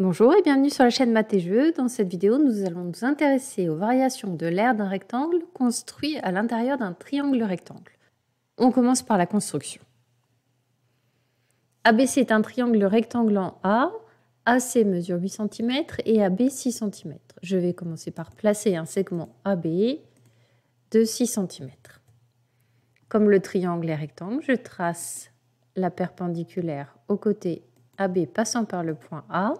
Bonjour et bienvenue sur la chaîne Math et Jeux. Dans cette vidéo, nous allons nous intéresser aux variations de l'aire d'un rectangle construit à l'intérieur d'un triangle rectangle. On commence par la construction. ABC est un triangle rectangle en A. AC mesure 8 cm et AB 6 cm. Je vais commencer par placer un segment AB de 6 cm. Comme le triangle est rectangle, je trace la perpendiculaire au côté AB passant par le point A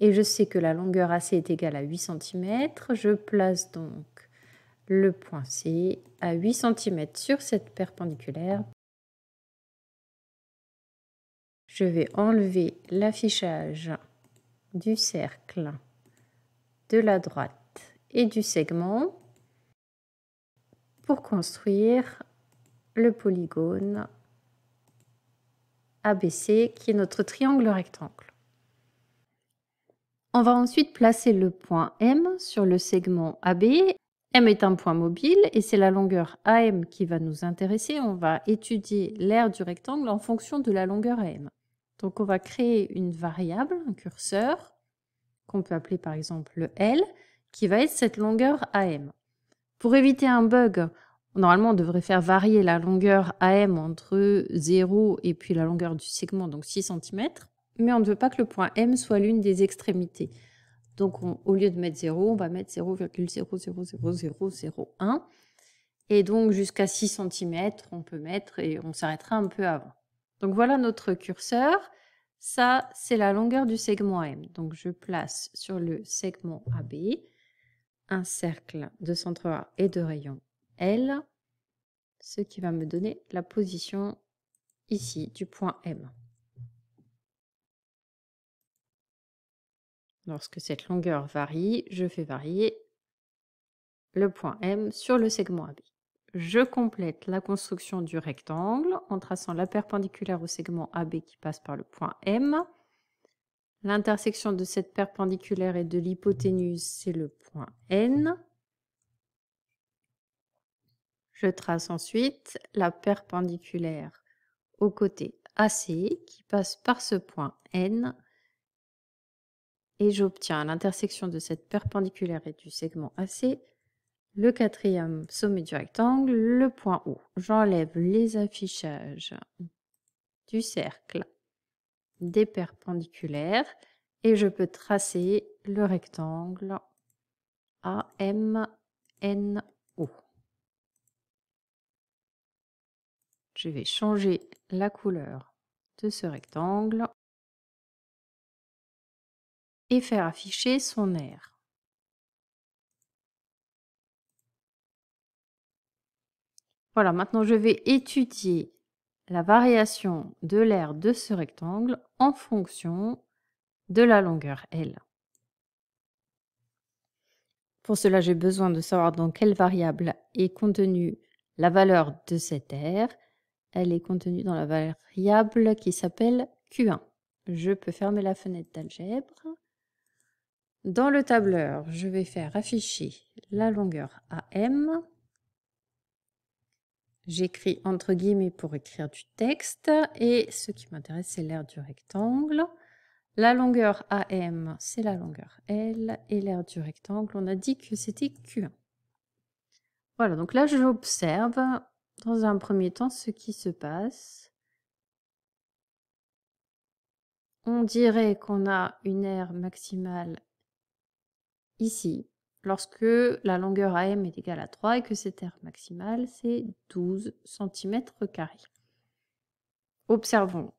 et je sais que la longueur AC est égale à 8 cm. Je place donc le point C à 8 cm sur cette perpendiculaire. Je vais enlever l'affichage du cercle de la droite et du segment pour construire le polygone ABC qui est notre triangle rectangle. On va ensuite placer le point M sur le segment AB. M est un point mobile et c'est la longueur AM qui va nous intéresser. On va étudier l'aire du rectangle en fonction de la longueur AM. Donc on va créer une variable, un curseur, qu'on peut appeler par exemple le L, qui va être cette longueur AM. Pour éviter un bug, normalement on devrait faire varier la longueur AM entre 0 et puis la longueur du segment, donc 6 cm mais on ne veut pas que le point M soit l'une des extrémités. Donc au lieu de mettre 0, on va mettre 0,000001. Et donc jusqu'à 6 cm, on peut mettre et on s'arrêtera un peu avant. Donc voilà notre curseur. Ça, c'est la longueur du segment M. Donc je place sur le segment AB un cercle de centre A et de rayon L, ce qui va me donner la position ici du point M. Lorsque cette longueur varie, je fais varier le point M sur le segment AB. Je complète la construction du rectangle en traçant la perpendiculaire au segment AB qui passe par le point M. L'intersection de cette perpendiculaire et de l'hypoténuse, c'est le point N. Je trace ensuite la perpendiculaire au côté AC qui passe par ce point N et j'obtiens à l'intersection de cette perpendiculaire et du segment AC le quatrième sommet du rectangle, le point O. J'enlève les affichages du cercle des perpendiculaires et je peux tracer le rectangle AMNO. Je vais changer la couleur de ce rectangle et faire afficher son aire. Voilà, maintenant je vais étudier la variation de l'aire de ce rectangle en fonction de la longueur L. Pour cela, j'ai besoin de savoir dans quelle variable est contenue la valeur de cette R. Elle est contenue dans la variable qui s'appelle Q1. Je peux fermer la fenêtre d'algèbre. Dans le tableur, je vais faire afficher la longueur AM. J'écris entre guillemets pour écrire du texte et ce qui m'intéresse, c'est l'aire du rectangle. La longueur AM, c'est la longueur L et l'aire du rectangle, on a dit que c'était Q1. Voilà, donc là j'observe dans un premier temps ce qui se passe. On dirait qu'on a une aire maximale ici, lorsque la longueur AM est égale à 3 et que cette aire maximale, c'est 12 cm. Observons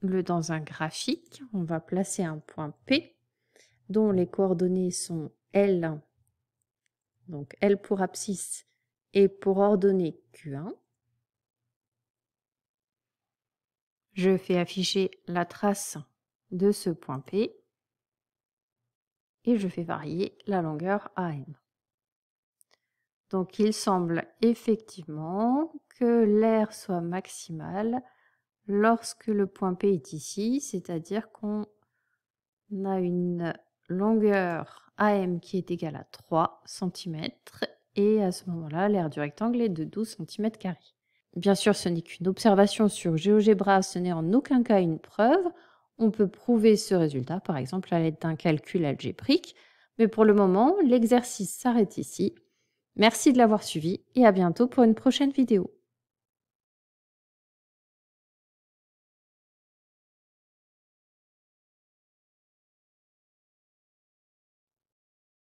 le dans un graphique. On va placer un point P dont les coordonnées sont L, donc L pour abscisse et pour ordonnée Q1. Je fais afficher la trace de ce point P et je fais varier la longueur AM. Donc il semble effectivement que l'air soit maximal lorsque le point P est ici, c'est-à-dire qu'on a une longueur AM qui est égale à 3 cm et à ce moment-là l'air du rectangle est de 12 cm. Bien sûr, ce n'est qu'une observation sur GeoGebra, ce n'est en aucun cas une preuve. On peut prouver ce résultat, par exemple, à l'aide d'un calcul algébrique. Mais pour le moment, l'exercice s'arrête ici. Merci de l'avoir suivi et à bientôt pour une prochaine vidéo.